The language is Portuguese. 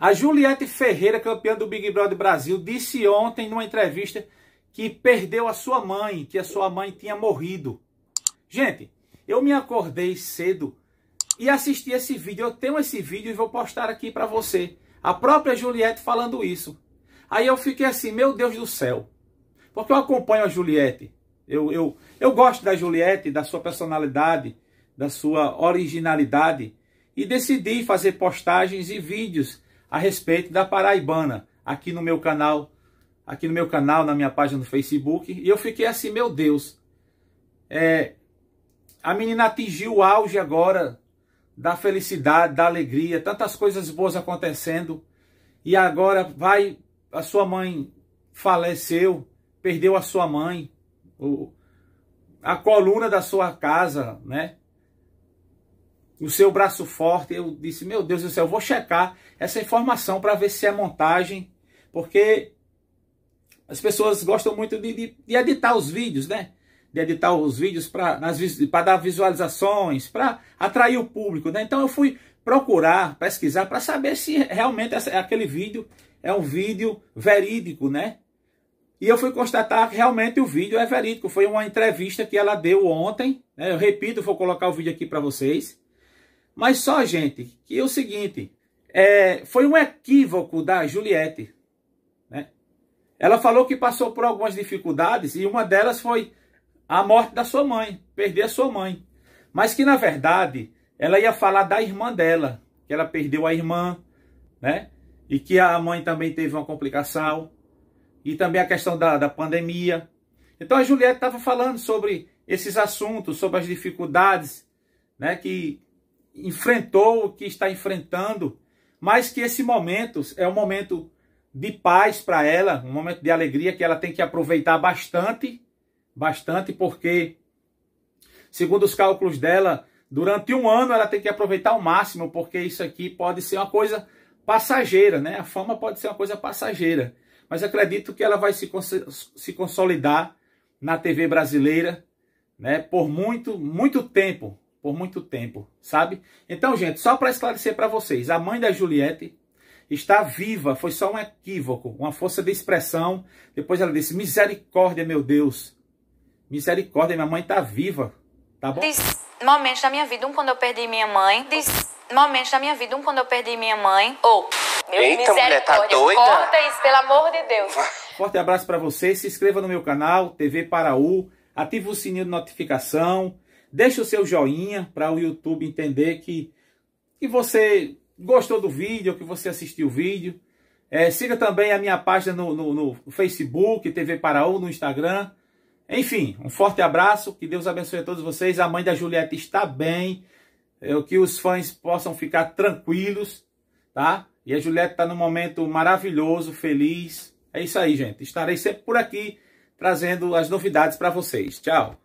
A Juliette Ferreira, campeã do Big Brother Brasil, disse ontem numa entrevista que perdeu a sua mãe, que a sua mãe tinha morrido. Gente, eu me acordei cedo e assisti esse vídeo. Eu tenho esse vídeo e vou postar aqui para você. A própria Juliette falando isso. Aí eu fiquei assim, meu Deus do céu. Porque eu acompanho a Juliette. Eu, eu, eu gosto da Juliette, da sua personalidade, da sua originalidade. E decidi fazer postagens e vídeos a respeito da Paraibana, aqui no meu canal, aqui no meu canal, na minha página do Facebook, e eu fiquei assim, meu Deus, é, a menina atingiu o auge agora da felicidade, da alegria, tantas coisas boas acontecendo, e agora vai, a sua mãe faleceu, perdeu a sua mãe, o, a coluna da sua casa, né? o seu braço forte. Eu disse, meu Deus do céu, eu vou checar essa informação para ver se é montagem, porque as pessoas gostam muito de, de, de editar os vídeos, né? De editar os vídeos para dar visualizações, para atrair o público, né? Então eu fui procurar, pesquisar para saber se realmente essa, aquele vídeo é um vídeo verídico, né? E eu fui constatar que realmente o vídeo é verídico. Foi uma entrevista que ela deu ontem. Né? Eu repito, vou colocar o vídeo aqui para vocês. Mas só, gente, que é o seguinte, é, foi um equívoco da Juliette. Né? Ela falou que passou por algumas dificuldades e uma delas foi a morte da sua mãe, perder a sua mãe. Mas que, na verdade, ela ia falar da irmã dela, que ela perdeu a irmã, né? E que a mãe também teve uma complicação. E também a questão da, da pandemia. Então a Juliette estava falando sobre esses assuntos, sobre as dificuldades né, que enfrentou o que está enfrentando, mas que esse momento é um momento de paz para ela, um momento de alegria que ela tem que aproveitar bastante, bastante, porque, segundo os cálculos dela, durante um ano ela tem que aproveitar ao máximo, porque isso aqui pode ser uma coisa passageira, né? A fama pode ser uma coisa passageira. Mas acredito que ela vai se, cons se consolidar na TV brasileira, né? Por muito, muito tempo, por muito tempo, sabe? Então, gente, só para esclarecer para vocês, a mãe da Juliette está viva, foi só um equívoco, uma força de expressão. Depois ela disse: "Misericórdia, meu Deus. Misericórdia, minha mãe está viva". Tá bom? Diz momentos da minha vida, um quando eu perdi minha mãe, diz momentos da minha vida, um quando eu perdi minha mãe, ou oh, meu Eita, mulher, tá doida? Corta isso, pelo amor de Deus. Forte abraço para você, se inscreva no meu canal, TV Paraú, ative o sininho de notificação Deixe o seu joinha para o YouTube entender que, que você gostou do vídeo, que você assistiu o vídeo. É, siga também a minha página no, no, no Facebook, TV Paraú, no Instagram. Enfim, um forte abraço, que Deus abençoe a todos vocês. A mãe da Julieta está bem, é, que os fãs possam ficar tranquilos, tá? E a Julieta está num momento maravilhoso, feliz. É isso aí, gente. Estarei sempre por aqui trazendo as novidades para vocês. Tchau.